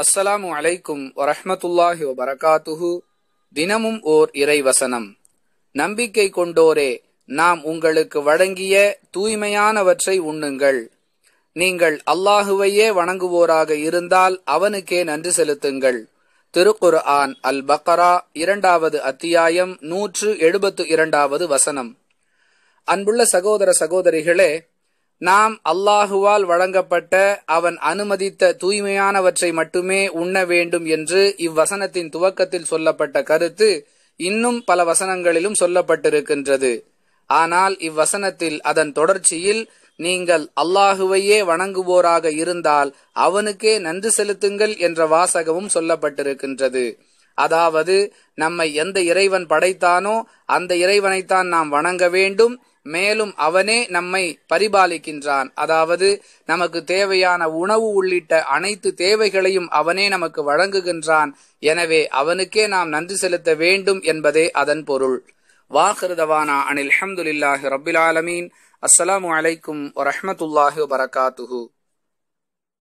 அஸ்ஸலாமு அலைக்கும் வரஹ்மத்துல்லாஹி வபரகாத்துஹு தினமும் ஓர் இறைவசனம் நம்பிக்கை கொண்டோரே நாம் உங்களுக்கு வழங்கிய தூய்மையானவற்றை உண்ணுங்கள் நீங்கள் அல்லாஹுவையே வணங்குவோராக இருந்தால் அவனுக்கே நன்றி செலுத்துங்கள் திருக்குர் ஆன் அல் பக்கரா இரண்டாவது அத்தியாயம் நூற்று எழுபத்து இரண்டாவது வசனம் அன்புள்ள சகோதர சகோதரிகளே நாம் அல்லாஹுவால் வழங்கப்பட்ட அவன் அனுமதித்த தூய்மையானவற்றை மட்டுமே உண்ண வேண்டும் என்று இவ்வசனத்தின் துவக்கத்தில் சொல்லப்பட்ட கருத்து இன்னும் பல வசனங்களிலும் சொல்லப்பட்டிருக்கின்றது ஆனால் இவ்வசனத்தில் அதன் தொடர்ச்சியில் நீங்கள் அல்லாஹுவையே வணங்குவோராக இருந்தால் அவனுக்கே நன்றி செலுத்துங்கள் என்ற வாசகமும் சொல்லப்பட்டிருக்கின்றது அதாவது நம்மை எந்த இறைவன் படைத்தானோ அந்த இறைவனைத்தான் நாம் வணங்க வேண்டும் மேலும் அவனே நம்மை பரிபாலிக்கின்றான் அதாவது நமக்கு தேவையான உணவு உள்ளிட்ட அனைத்து தேவைகளையும் அவனே நமக்கு வழங்குகின்றான் எனவே அவனுக்கே நாம் நன்றி செலுத்த வேண்டும் என்பதே அதன் பொருள் வாஹிருதவானா அனில் அஹமதுல்லாஹி ரபில் ஆலமீன் அஸ்லாம் வலைக்கும் வரமத்துல்லாஹி வரகாத்துஹூ